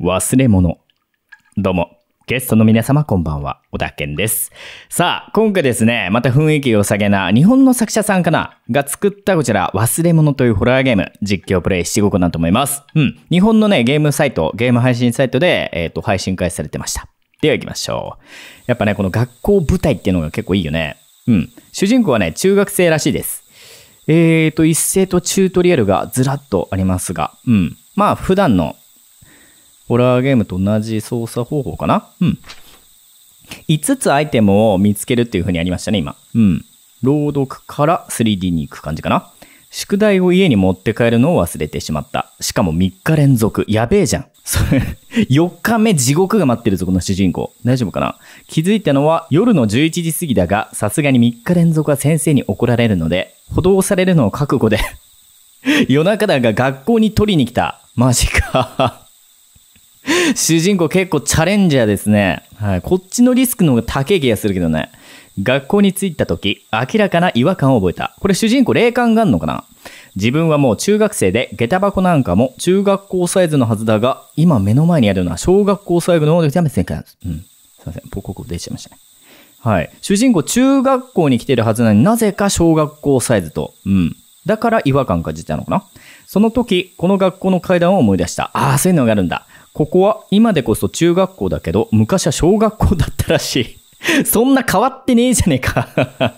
忘れ物。どうも。ゲストの皆様こんばんは、小田健です。さあ、今回ですね、また雰囲気良さげな日本の作者さんかなが作ったこちら、忘れ物というホラーゲーム、実況プレイしていこうかなと思います。うん。日本のね、ゲームサイト、ゲーム配信サイトで、えっ、ー、と、配信開始されてました。では行きましょう。やっぱね、この学校舞台っていうのが結構いいよね。うん。主人公はね、中学生らしいです。えっ、ー、と、一斉とチュートリアルがずらっとありますが、うん。まあ、普段のホラーゲームと同じ操作方法かなうん。5つアイテムを見つけるっていう風にありましたね、今。うん。朗読から 3D に行く感じかな。宿題を家に持って帰るのを忘れてしまった。しかも3日連続。やべえじゃん。それ、4日目地獄が待ってるぞ、この主人公。大丈夫かな気づいたのは夜の11時過ぎだが、さすがに3日連続は先生に怒られるので、補導されるのを覚悟で夜中だが学校に取りに来た。マジか 主人公結構チャレンジャーですね。はい。こっちのリスクの方が高い気がするけどね。学校に着いた時、明らかな違和感を覚えた。これ主人公霊感があんのかな自分はもう中学生で、下駄箱なんかも中学校サイズのはずだが、今目の前にあるのは小学校サイズの能力じゃめせんか。うん。すいません。ポコポコ出ちゃいましたね。はい。主人公中学校に来てるはずなのになぜか小学校サイズと。うん。だから違和感感じたのかなその時、この学校の階段を思い出した。ああ、そういうのがあるんだ。ここは今でこそ中学校だけど、昔は小学校だったらしい。そんな変わってねえじゃねえか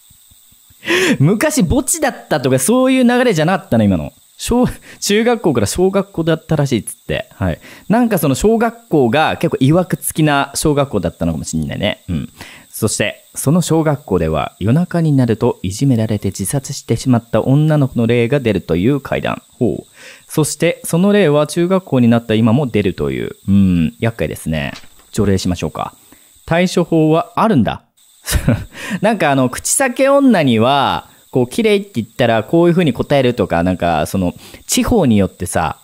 昔墓地だったとかそういう流れじゃなかったの、今の。小、中学校から小学校だったらしいっつって。はい。なんかその小学校が結構曰くつきな小学校だったのかもしんないね。うん。そして、その小学校では夜中になるといじめられて自殺してしまった女の子の例が出るという怪談。ほう。そして、その例は中学校になった今も出るという。うん、厄介ですね。除霊しましょうか。対処法はあるんだ。なんかあの、口裂け女には、こう、綺麗って言ったらこういう風に答えるとか、なんかその、地方によってさ、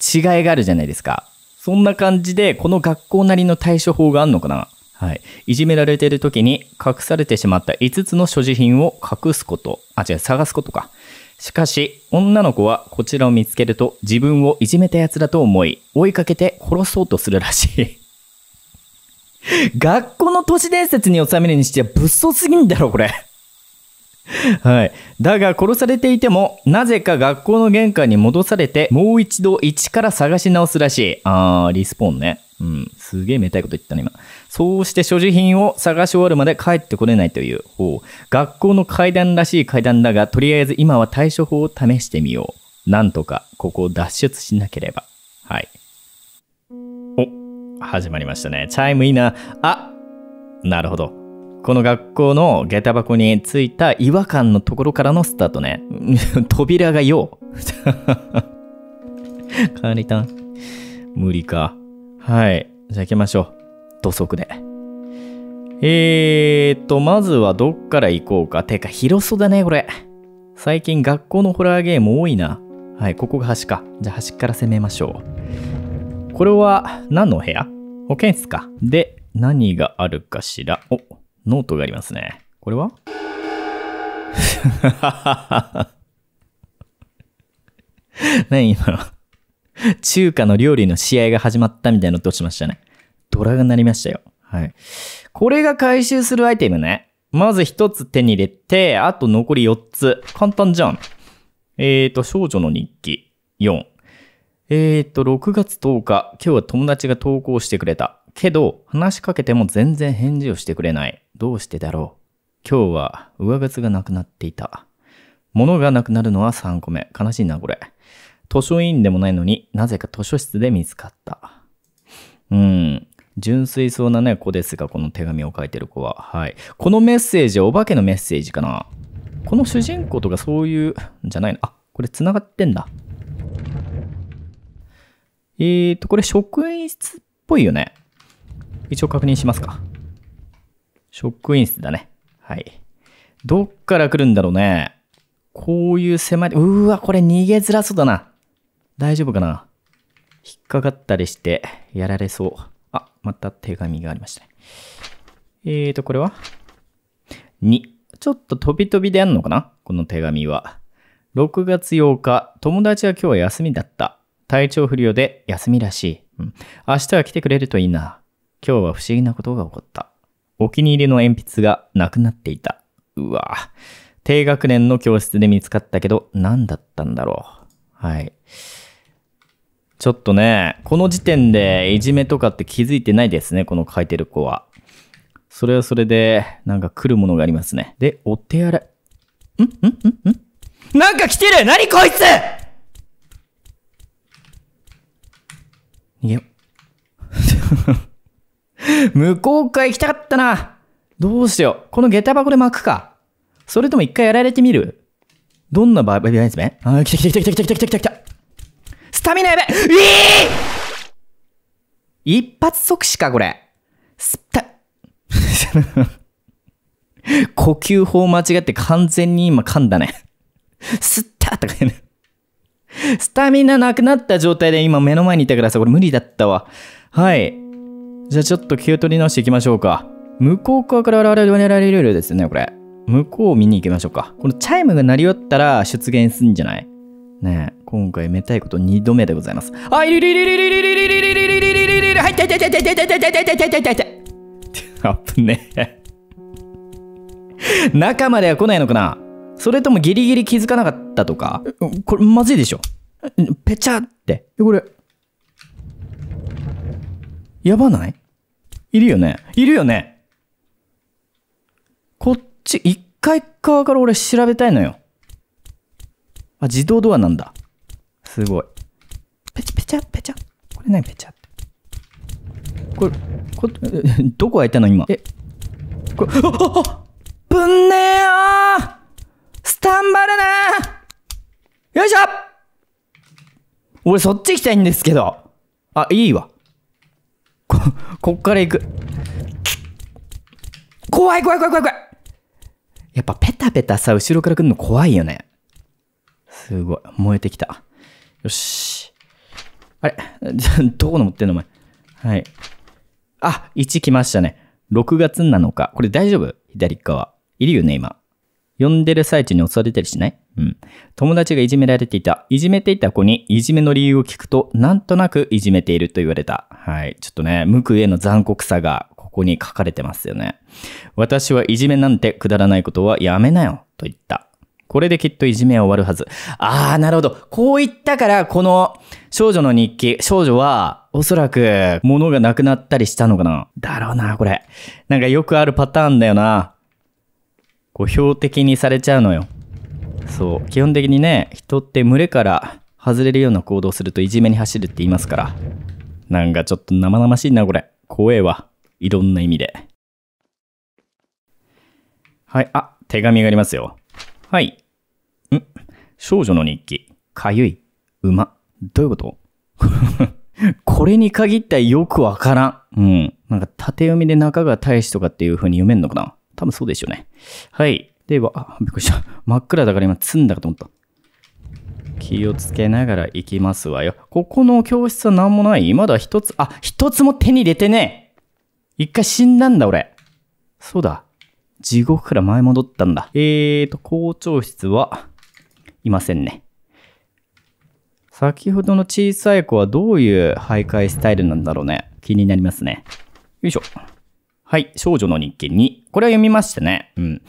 違いがあるじゃないですか。そんな感じで、この学校なりの対処法があるのかなはい。いじめられている時に隠されてしまった5つの所持品を隠すこと、あ、違う、探すことか。しかし、女の子はこちらを見つけると自分をいじめた奴だと思い、追いかけて殺そうとするらしい。学校の都市伝説に収めるにしては物騒すぎんだろ、これ。はい。だが殺されていても、なぜか学校の玄関に戻されて、もう一度一から探し直すらしい。あー、リスポーンね。うん、すげえめたいこと言ったね、今。そうして所持品を探し終わるまで帰ってこれないという。ほう。学校の階段らしい階段だが、とりあえず今は対処法を試してみよう。なんとか、ここを脱出しなければ。はい。お、始まりましたね。チャイムいいな。あ、なるほど。この学校の下駄箱についた違和感のところからのスタートね。扉がよう。カりた無理か。はい。じゃあ行きましょう。土足で。えーっと、まずはどっから行こうか。てか、広そうだね、これ。最近学校のホラーゲーム多いな。はい、ここが端か。じゃあ端から攻めましょう。これは何の部屋保健室か。で、何があるかしら。お、ノートがありますね。これは 何今の 中華の料理の試合が始まったみたいなとしましたね。ドラが鳴りましたよ。はい。これが回収するアイテムね。まず1つ手に入れて、あと残り4つ。簡単じゃん。えーと、少女の日記4。えーと、6月10日、今日は友達が投稿してくれた。けど、話しかけても全然返事をしてくれない。どうしてだろう。今日は上靴がなくなっていた。物がなくなるのは3個目。悲しいな、これ。図書委員でもないのになぜか図書室で見つかった。うん。純粋そうなね、子ですが、この手紙を書いてる子は。はい。このメッセージはお化けのメッセージかな。この主人公とかそういうんじゃないの。あ、これ繋がってんだ。えーと、これ職員室っぽいよね。一応確認しますか。職員室だね。はい。どっから来るんだろうね。こういう狭い、うーわ、これ逃げづらそうだな。大丈夫かな引っかかったりしてやられそう。あ、また手紙がありましたね。えーと、これは ?2。ちょっと飛び飛びでやんのかなこの手紙は。6月8日、友達は今日は休みだった。体調不良で休みらしい。うん、明日は来てくれるといいな。今日は不思議なことが起こった。お気に入りの鉛筆がなくなっていた。うわぁ。低学年の教室で見つかったけど、何だったんだろう。はい。ちょっとね、この時点でいじめとかって気づいてないですね、この書いてる子は。それはそれで、なんか来るものがありますね。で、お手洗い。んんんんなんか来てる何こいつ逃げよ。無効化行きたかったな。どうしよう。この下駄箱で巻くか。それとも一回やられてみるどんな場合、バイバイですねあ来た来た来た来た来た来た来た来た来た。タミナやべええー、一発即死か、これ。スタ、呼吸法間違って完全に今噛んだね。スッタとかね。スタミナなくなった状態で今目の前にいたからさ、これ無理だったわ。はい。じゃあちょっと気を取り直していきましょうか。向こう側から現れられるですね、これ。向こうを見に行きましょうか。このチャイムが鳴り終わったら出現すんじゃないねえ。今回めたいこと2度目でございます。あ、いるいるいるいるいるいるいるいるいるいるいるいるいるるい、るいるいるいるいるいるいるいるいるいるいるいあぶねえ。中までは来ないのかなそれともギリギリ気づかなかったとかこれまずいでしょぺちゃって。これ。やばないいるよねいるよねこっち、一回側から俺調べたいのよ。あ、自動ドアなんだ。すごい。ペチャペチャペチャ。これ何ペチャこれ、こ、どこ開いたの今。え、これ、あ ぶんねえよスタンバるなよいしょ俺そっち行きたいんですけど。あ、いいわ。こ、こっから行く。怖い怖い怖い怖い怖いやっぱペタペタさ、後ろから来るの怖いよね。すごい。燃えてきた。よし。あれ どこの持ってんのお前。はい。あ、1来ましたね。6月7日。これ大丈夫左側。いるよね、今。呼んでる最中に襲われたりしないうん。友達がいじめられていた。いじめていた子にいじめの理由を聞くと、なんとなくいじめていると言われた。はい。ちょっとね、無垢への残酷さがここに書かれてますよね。私はいじめなんてくだらないことはやめなよ。と言った。これできっといじめは終わるはず。ああ、なるほど。こう言ったから、この少女の日記、少女は、おそらく、物がなくなったりしたのかな。だろうな、これ。なんかよくあるパターンだよな。こう、標的にされちゃうのよ。そう。基本的にね、人って群れから外れるような行動するといじめに走るって言いますから。なんかちょっと生々しいな、これ。怖えわ。いろんな意味で。はい、あ、手紙がありますよ。はい。ん少女の日記。かゆい。馬。どういうこと これに限ってはよくわからん。うん。なんか縦読みで中川大使とかっていう風に読めんのかな多分そうでしょうね。はい。では、あ、びっくりした。真っ暗だから今、積んだかと思った。気をつけながら行きますわよ。ここの教室は何もないまだ一つ、あ、一つも手に入れてねえ一回死んだんだ俺。そうだ。地獄から前戻ったんだ。えーと、校長室はいませんね。先ほどの小さい子はどういう徘徊スタイルなんだろうね。気になりますね。よいしょ。はい。少女の日記2。これは読みましたね。うん。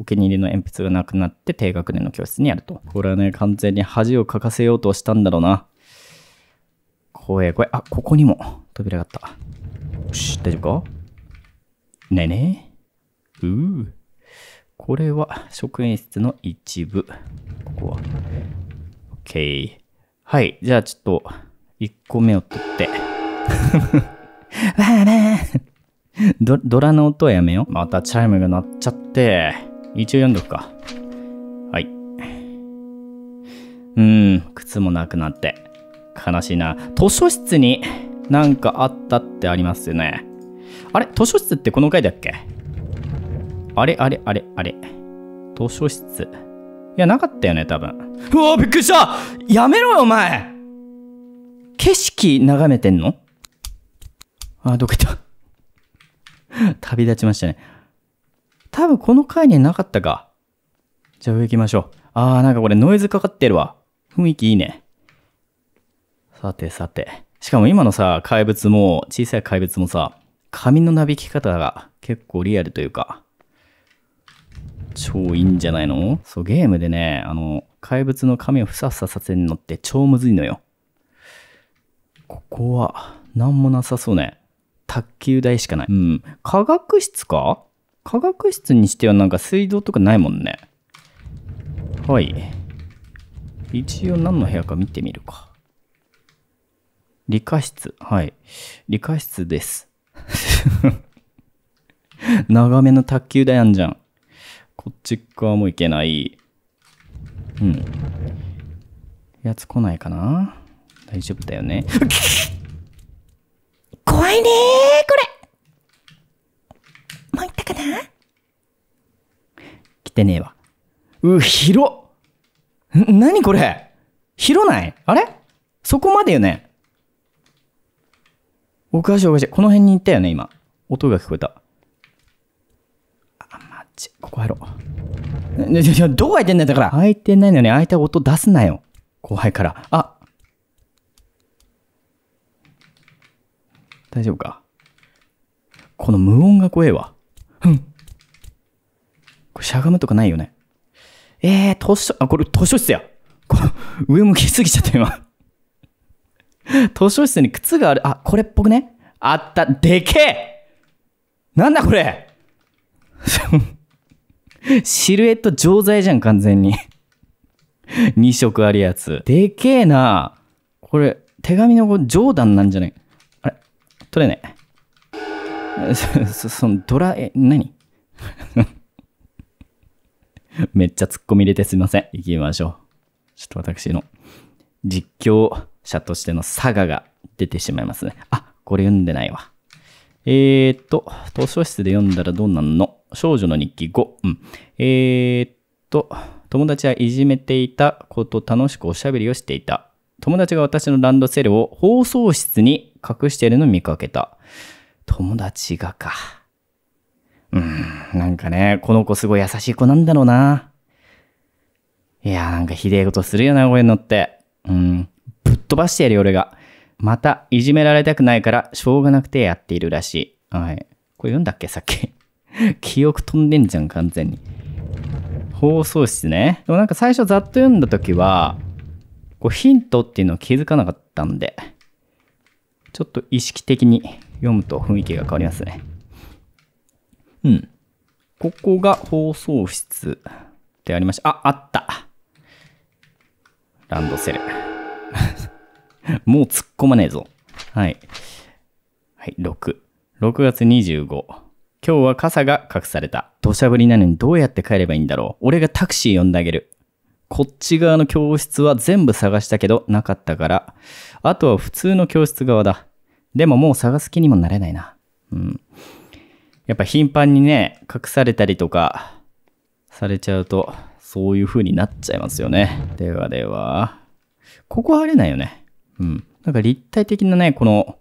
お気に入りの鉛筆がなくなって低学年の教室にあると。これはね、完全に恥をかかせようとしたんだろうな。怖え怖え。あ、ここにも扉があった。よし、大丈夫かねえねえ。うぅ。これは職員室の一部。ここは。OK。はい。じゃあちょっと、1個目を取って。わーわードドラの音はやめよう。またチャイムが鳴っちゃって。一応読んどくか。はい。うん、靴もなくなって。悲しいな。図書室になんかあったってありますよね。あれ図書室ってこの回だっけあれあれあれあれ。図書室。いや、なかったよね、多分。うわびっくりしたやめろよ、お前景色眺めてんのあ、どけた。旅立ちましたね。多分この階になかったか。じゃあ上行きましょう。あー、なんかこれノイズかかってるわ。雰囲気いいね。さてさて。しかも今のさ、怪物も、小さい怪物もさ、髪のなびき方が結構リアルというか、超いいんじゃないのそう、ゲームでね、あの、怪物の髪をふさふささせるのって超むずいのよ。ここは、なんもなさそうね。卓球台しかない。うん。科学室か科学室にしてはなんか水道とかないもんね。はい。一応何の部屋か見てみるか。理科室。はい。理科室です。長めの卓球台あんじゃん。こっち側も行けない。うん。やつ来ないかな大丈夫だよね。怖いねこれもう行ったかな来てねえわ。う、広っなにこれ広ないあれそこまでよねおかしいおかしい。この辺に行ったよね、今。音が聞こえた。ち、ここ入ろう。どう開いてんだよ、だから。開いてないのに、開いた音出すなよ。怖いから。あ大丈夫かこの無音が怖えわ。うん。これしゃがむとかないよね。えー、図書、あ、これ図書室や。こ上向きすぎちゃった今。図書室に靴がある。あ、これっぽくねあった。でけえなんだこれ シルエット錠剤じゃん、完全に。2 色あるやつ。でけえな。これ、手紙の冗談なんじゃないあれ取れない。そ、その、ドラえ、何 めっちゃツッコミ入れてすいません。行きましょう。ちょっと私の実況者としての佐賀が出てしまいますね。あ、これ読んでないわ。えー、っと、図書室で読んだらどうなんの少女の日記5。うん。えー、っと、友達はいじめていたこと楽しくおしゃべりをしていた。友達が私のランドセルを放送室に隠しているのを見かけた。友達がか。うん、なんかね、この子すごい優しい子なんだろうな。いやーなんかひでえことするよな、こういうのって。うん、ぶっ飛ばしてやるよ、俺が。また、いじめられたくないから、しょうがなくてやっているらしい。はい。これ読んだっけ、さっき。記憶飛んでんじゃん、完全に。放送室ね。でもなんか最初ざっと読んだ時は、こうヒントっていうのを気づかなかったんで、ちょっと意識的に読むと雰囲気が変わりますね。うん。ここが放送室ってありました。あ、あった。ランドセル。もう突っ込まねえぞ。はい。はい、6。6月25。今日は傘が隠された。土砂降りなのにどうやって帰ればいいんだろう。俺がタクシー呼んであげる。こっち側の教室は全部探したけどなかったから。あとは普通の教室側だ。でももう探す気にもなれないな。うん。やっぱ頻繁にね、隠されたりとかされちゃうと、そういう風になっちゃいますよね。ではでは。ここはあれないよね。うん。なんか立体的なね、この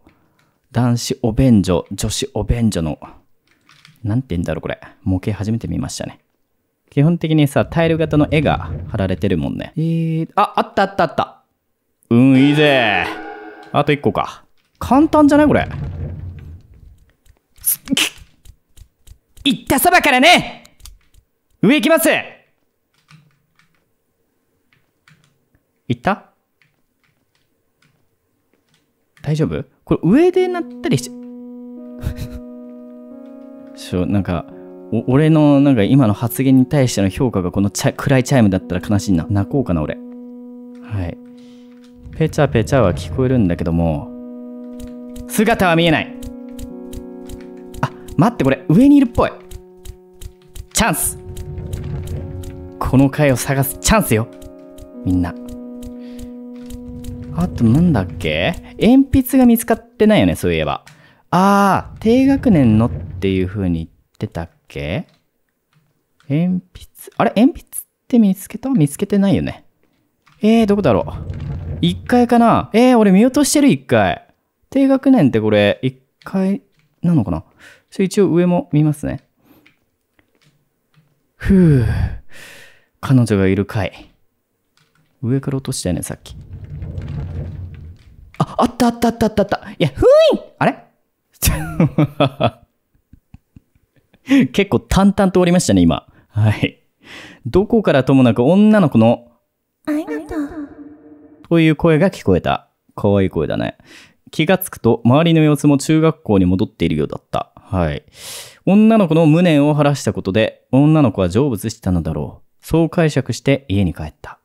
男子お便所、女子お便所の何て言うんだろうこれ。模型初めて見ましたね。基本的にさ、タイル型の絵が貼られてるもんね。えー、あ、あったあったあった。うん、いいぜ。あと一個か。簡単じゃないこれ。いったそばからね上行きます行った大丈夫これ上でなったりしょなんか俺のなんか今の発言に対しての評価がこのチャ暗いチャイムだったら悲しいな泣こうかな俺はいペチャペチャは聞こえるんだけども姿は見えないあ待ってこれ上にいるっぽいチャンスこの回を探すチャンスよみんなあとなんだっけ鉛筆が見つかってないよねそういえばああ、低学年のっていう風に言ってたっけ鉛筆、あれ鉛筆って見つけた見つけてないよね。えー、どこだろう。一階かなえー、俺見落としてる一階。低学年ってこれ、一階なのかな一応上も見ますね。ふぅ。彼女がいる階。上から落としたよね、さっき。あ、あったあったあったあったあった。いや、ふいあれ 結構淡々と終わりましたね、今。はい。どこからともなく女の子の、ありがとう。という声が聞こえた。可愛い声だね。気がつくと、周りの様子も中学校に戻っているようだった。はい。女の子の無念を晴らしたことで、女の子は成仏したのだろう。そう解釈して家に帰った。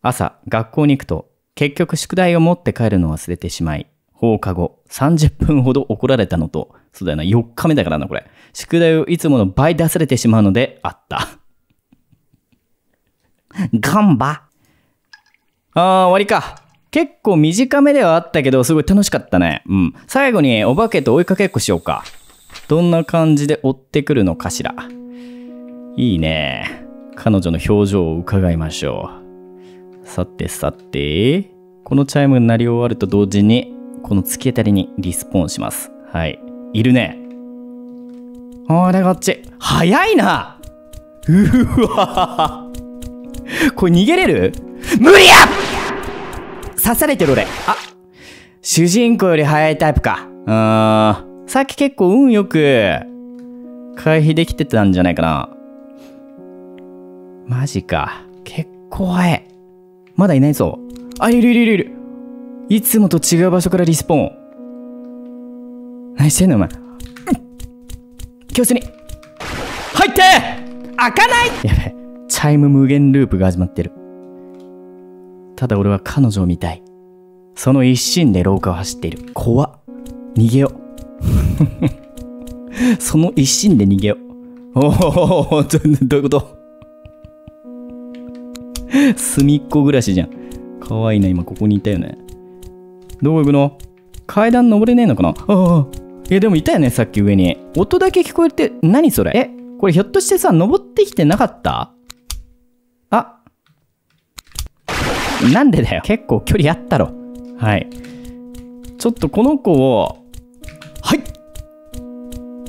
朝、学校に行くと、結局宿題を持って帰るのを忘れてしまい、放課後30分ほど怒られたのと、そうだよな、4日目だからな、これ。宿題をいつもの倍出されてしまうのであった。ガンバあー、終わりか。結構短めではあったけど、すごい楽しかったね。うん。最後にお化けと追いかけっこしようか。どんな感じで追ってくるのかしら。いいね。彼女の表情を伺いましょう。さてさて、このチャイムが鳴り終わると同時にこの突き当たりにリスポーンします。はい。いるね。あれこっち。早いなうわこれ逃げれる無理や刺されてる俺。あ、主人公より早いタイプか。うーん。さっき結構運よく回避できてたんじゃないかな。マジか。結構早い。まだいないぞ。あ、いるいるいるいる。いつもと違う場所からリスポーン。何してんのお前。うん、教室に。入って開かないやべ。チャイム無限ループが始まってる。ただ俺は彼女を見たい。その一心で廊下を走っている。怖っ。逃げよう。その一心で逃げよう。おお、どういうこと 隅っこ暮らしじゃん。かわいいな、今ここにいたよね。どこ行くの階段登れねえのかなああ。いや、でもいたよね、さっき上に。音だけ聞こえて、何それえ、これひょっとしてさ、登ってきてなかったあ。なんでだよ。結構距離あったろ。はい。ちょっとこの子を、はい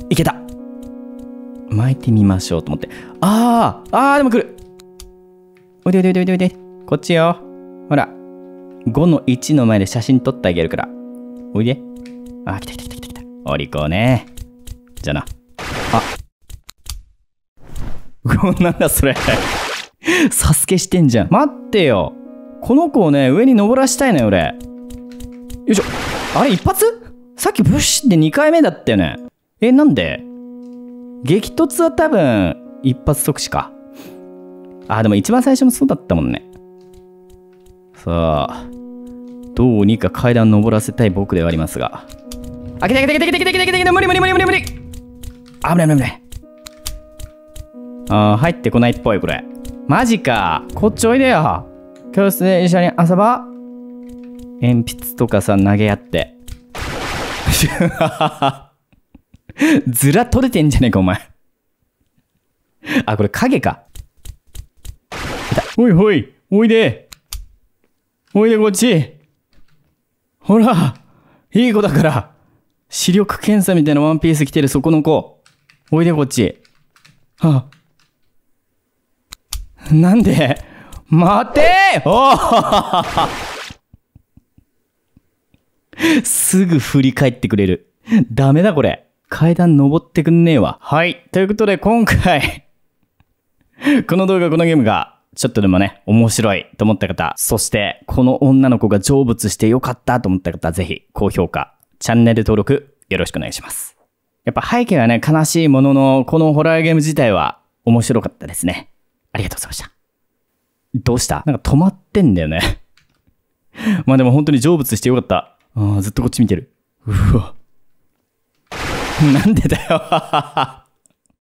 いけた巻いてみましょうと思って。ああああでも来るおいでおいでおいでおいで。こっちよ。ほら。5の1の前で写真撮ってあげるから。おいで。あ、来た来た来た来た来た。お利口ね。じゃあな。あ。んなんだそれサスケしてんじゃん。待ってよ。この子をね、上に登らしたいのよ、俺。よいしょ。あれ、一発さっきブッシュって2回目だったよね。え、なんで激突は多分、一発即死か。あ、でも一番最初もそうだったもんね。そう。どうにか階段登らせたい僕ではありますが。開けて開けて開けて開けて開けて開けて無理無理無理無理無理あない危な危なあー、入ってこないっぽい、これ。マジか。こっちおいでよ。教室で一緒に遊ば鉛筆とかさ、投げ合って。ずら取れてんじゃねえか、お前。あ、これ影か。おいおい、おいで。おいで、こっち。ほらいい子だから視力検査みたいなワンピース着てるそこの子。おいでこっち。はあ、なんで待ておすぐ振り返ってくれる。ダメだこれ。階段登ってくんねえわ。はい。ということで今回この動画、このゲームがちょっとでもね、面白いと思った方、そしてこの女の子が成仏してよかったと思った方、ぜひ高評価、チャンネル登録よろしくお願いします。やっぱ背景はね、悲しいものの、このホラーゲーム自体は面白かったですね。ありがとうございました。どうしたなんか止まってんだよね まあでも本当に成仏してよかった。あずっとこっち見てる。うわ。なんでだよ